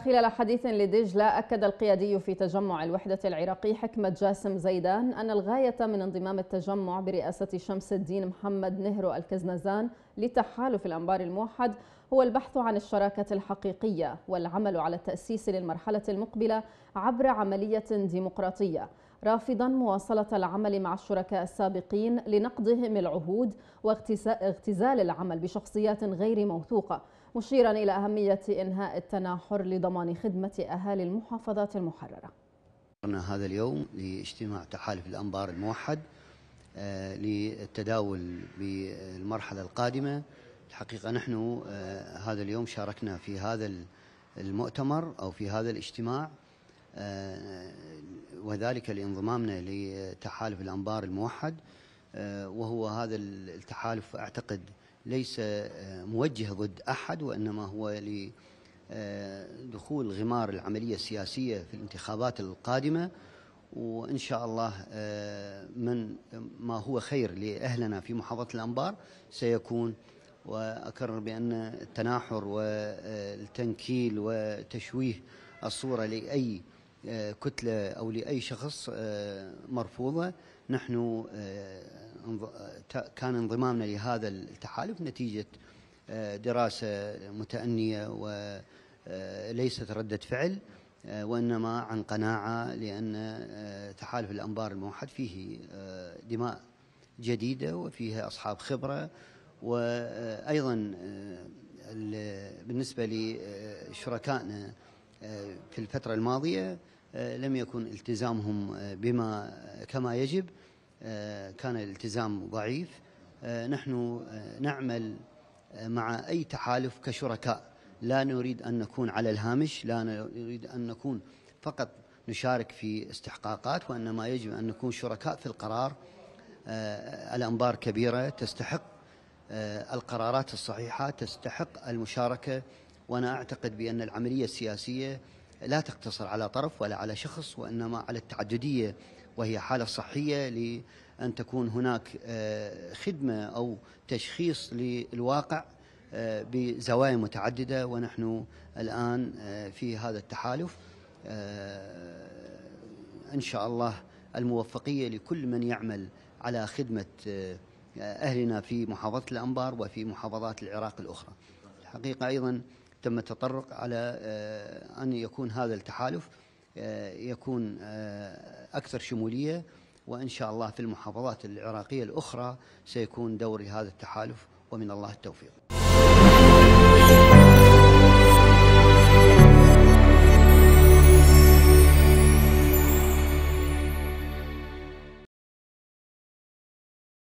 خلال حديث لدجلة أكد القيادي في تجمع الوحدة العراقي حكمة جاسم زيدان أن الغاية من انضمام التجمع برئاسة شمس الدين محمد نهرو الكزنزان لتحالف الأنبار الموحد هو البحث عن الشراكة الحقيقية والعمل على التأسيس للمرحلة المقبلة عبر عملية ديمقراطية رافضا مواصلة العمل مع الشركاء السابقين لنقضهم العهود واغتزال العمل بشخصيات غير موثوقة مشيرا إلى أهمية إنهاء التناحر لضمان خدمة أهالي المحافظات المحررة هذا اليوم لاجتماع تحالف الأنبار الموحد آه، للتداول بالمرحلة القادمة الحقيقة نحن آه، هذا اليوم شاركنا في هذا المؤتمر أو في هذا الاجتماع آه، وذلك لانضمامنا لتحالف الأنبار الموحد وهو هذا التحالف أعتقد ليس آه، موجه ضد أحد وإنما هو لدخول آه، غمار العملية السياسية في الانتخابات القادمة وإن شاء الله آه، من ما هو خير لأهلنا في محافظة الأنبار سيكون وأكرر بأن التناحر والتنكيل وتشويه الصورة لأي كتلة أو لأي شخص مرفوضة نحن كان انضمامنا لهذا التحالف نتيجة آه، دراسة متأنية وليست آه، ردة فعل آه، وإنما عن قناعة لأن تحالف الأنبار الموحد فيه دماء جديدة وفيها أصحاب خبرة وأيضا بالنسبة لشركائنا في الفترة الماضية لم يكن التزامهم بما كما يجب آه، كان الالتزام ضعيف آه، نحن آه، نعمل مع أي تحالف كشركاء لا نريد أن نكون على الهامش لا نريد أن نكون فقط نشارك في استحقاقات وإنما يجب أن نكون شركاء في القرار الأنظار كبيرة تستحق القرارات الصحيحة تستحق المشاركة وأنا أعتقد بأن العملية السياسية لا تقتصر على طرف ولا على شخص وإنما على التعددية وهي حالة صحية لأن تكون هناك آه، خدمة أو تشخيص للواقع آه، بزوايا متعددة ونحن الآن آه، في هذا التحالف إن شاء الله الموفقية لكل من يعمل على خدمة أهلنا في محافظة الأنبار وفي محافظات العراق الأخرى الحقيقة أيضا تم التطرق على أن يكون هذا التحالف آه، يكون آه، أكثر شمولية وإن شاء الله في المحافظات العراقية الأخرى سيكون دور هذا التحالف ومن الله التوفيق